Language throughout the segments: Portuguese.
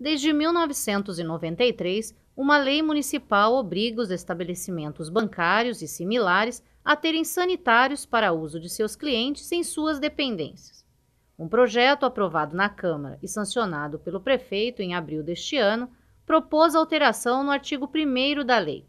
Desde 1993, uma lei municipal obriga os estabelecimentos bancários e similares a terem sanitários para uso de seus clientes em suas dependências. Um projeto aprovado na Câmara e sancionado pelo prefeito em abril deste ano propôs alteração no artigo 1 da lei.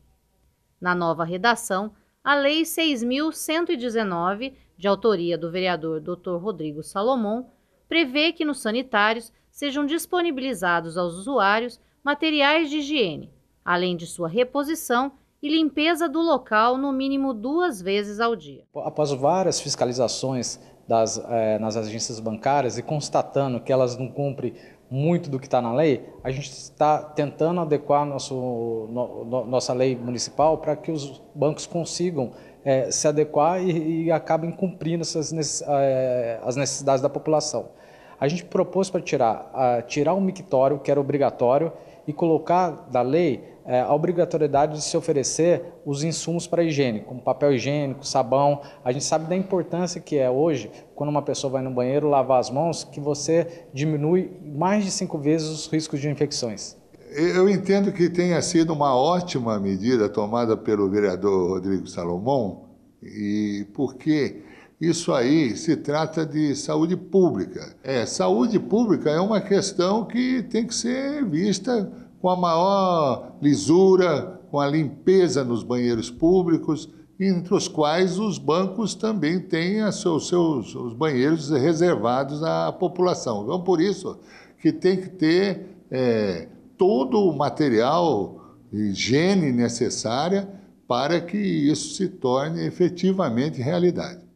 Na nova redação, a Lei 6.119, de autoria do vereador Dr. Rodrigo Salomão, prevê que nos sanitários sejam disponibilizados aos usuários materiais de higiene, além de sua reposição e limpeza do local no mínimo duas vezes ao dia. Após várias fiscalizações das, eh, nas agências bancárias e constatando que elas não cumprem muito do que está na lei, a gente está tentando adequar nosso, no, no, nossa lei municipal para que os bancos consigam eh, se adequar e, e, acabem cumprindo essas, eh, as necessidades da população a gente propôs para tirar, uh, tirar o mictório, que era obrigatório, e colocar da lei uh, a obrigatoriedade de se oferecer os insumos para higiene, como papel higiênico, sabão. A gente sabe da importância que é hoje, quando uma pessoa vai no banheiro lavar as mãos, que você diminui mais de cinco vezes os riscos de infecções. Eu entendo que tenha sido uma ótima medida tomada pelo vereador Rodrigo Salomão, e porque isso aí se trata de saúde pública. É, saúde pública é uma questão que tem que ser vista com a maior lisura, com a limpeza nos banheiros públicos, entre os quais os bancos também têm os seus, seus os banheiros reservados à população. Então, por isso que tem que ter é, todo o material, higiene necessária para que isso se torne efetivamente realidade.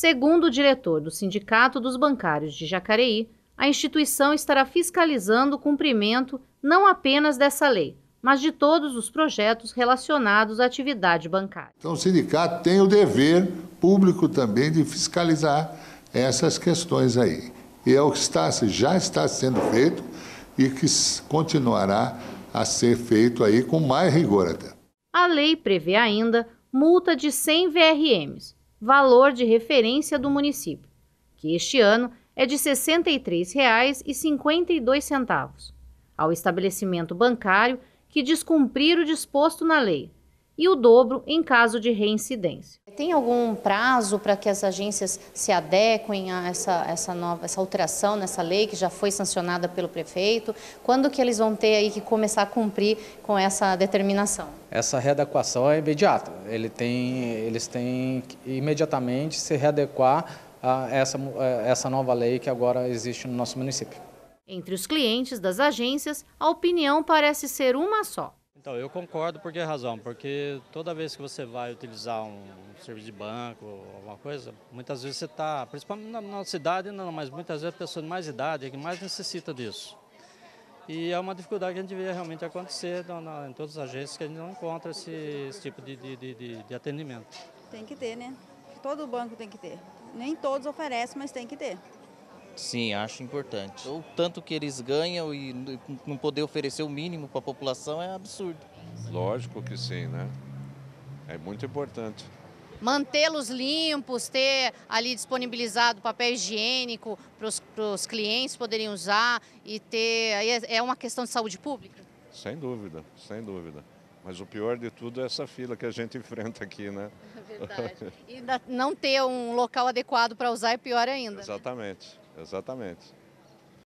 Segundo o diretor do Sindicato dos Bancários de Jacareí, a instituição estará fiscalizando o cumprimento não apenas dessa lei, mas de todos os projetos relacionados à atividade bancária. Então, o sindicato tem o dever público também de fiscalizar essas questões aí. E é o que está, já está sendo feito e que continuará a ser feito aí com mais rigor até. A lei prevê ainda multa de 100 VRMs valor de referência do município, que este ano é de R$ 63,52, ao estabelecimento bancário que descumprir o disposto na lei, e o dobro em caso de reincidência tem algum prazo para que as agências se adequem a essa, essa, nova, essa alteração nessa lei que já foi sancionada pelo prefeito? Quando que eles vão ter aí que começar a cumprir com essa determinação? Essa readequação é imediata. Ele tem, eles têm que imediatamente se readequar a essa, a essa nova lei que agora existe no nosso município. Entre os clientes das agências, a opinião parece ser uma só. Então, eu concordo por que razão? Porque toda vez que você vai utilizar um serviço de banco, alguma coisa, muitas vezes você está, principalmente na nossa cidade, não, mas muitas vezes a pessoa de mais idade é que mais necessita disso. E é uma dificuldade que a gente vê realmente acontecer na, na, em todas as agências, que a gente não encontra esse, esse tipo de, de, de, de atendimento. Tem que ter, né? Todo banco tem que ter. Nem todos oferecem, mas tem que ter. Sim, acho importante. O tanto que eles ganham e não poder oferecer o mínimo para a população é absurdo. Lógico que sim, né? É muito importante. Mantê-los limpos, ter ali disponibilizado papel higiênico para os clientes poderem usar e ter. É, é uma questão de saúde pública? Sem dúvida, sem dúvida. Mas o pior de tudo é essa fila que a gente enfrenta aqui, né? Verdade. E não ter um local adequado para usar é pior ainda. Né? Exatamente. Né? Exatamente.